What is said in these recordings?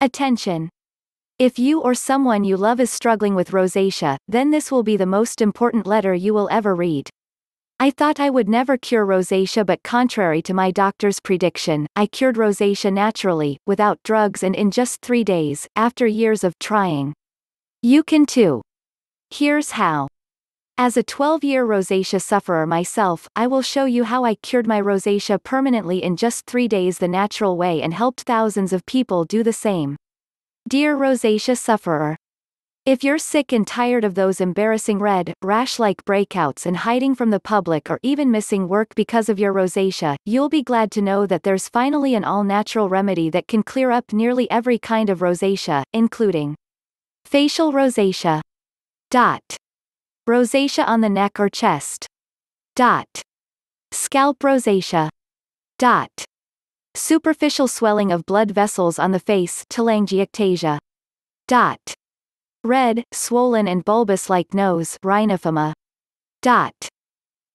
Attention! If you or someone you love is struggling with rosacea, then this will be the most important letter you will ever read. I thought I would never cure rosacea, but contrary to my doctor's prediction, I cured rosacea naturally, without drugs, and in just three days, after years of trying. You can too. Here's how. As a 12-year rosacea sufferer myself, I will show you how I cured my rosacea permanently in just three days the natural way and helped thousands of people do the same. Dear rosacea sufferer. If you're sick and tired of those embarrassing red, rash-like breakouts and hiding from the public or even missing work because of your rosacea, you'll be glad to know that there's finally an all-natural remedy that can clear up nearly every kind of rosacea, including facial rosacea. Dot. Rosacea on the neck or chest. Dot. Scalp rosacea. Dot. Superficial swelling of blood vessels on the face telangiectasia. Dot. Red, swollen and bulbous like nose rhinophyma. Dot.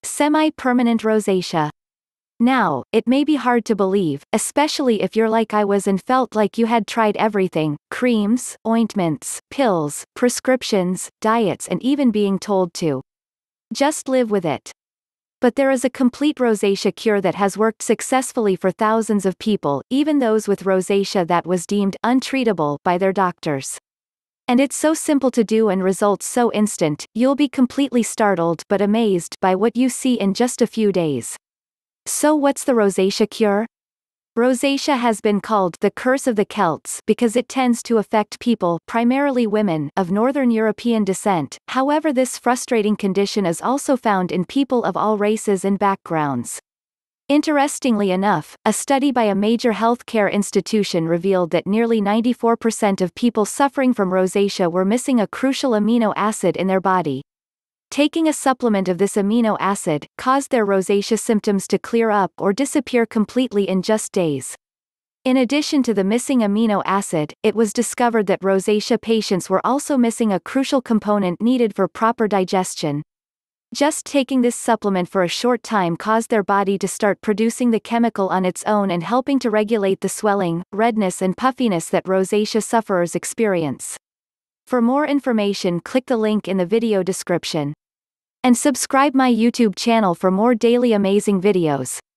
Semi-permanent rosacea. Now, it may be hard to believe, especially if you're like I was and felt like you had tried everything creams, ointments, pills, prescriptions, diets, and even being told to. Just live with it. But there is a complete rosacea cure that has worked successfully for thousands of people, even those with rosacea that was deemed untreatable by their doctors. And it's so simple to do and results so instant, you'll be completely startled but amazed by what you see in just a few days. So what's the rosacea cure? Rosacea has been called the curse of the Celts because it tends to affect people, primarily women, of Northern European descent. However, this frustrating condition is also found in people of all races and backgrounds. Interestingly enough, a study by a major healthcare institution revealed that nearly 94% of people suffering from rosacea were missing a crucial amino acid in their body, Taking a supplement of this amino acid caused their rosacea symptoms to clear up or disappear completely in just days. In addition to the missing amino acid, it was discovered that rosacea patients were also missing a crucial component needed for proper digestion. Just taking this supplement for a short time caused their body to start producing the chemical on its own and helping to regulate the swelling, redness and puffiness that rosacea sufferers experience. For more information click the link in the video description and subscribe my YouTube channel for more daily amazing videos.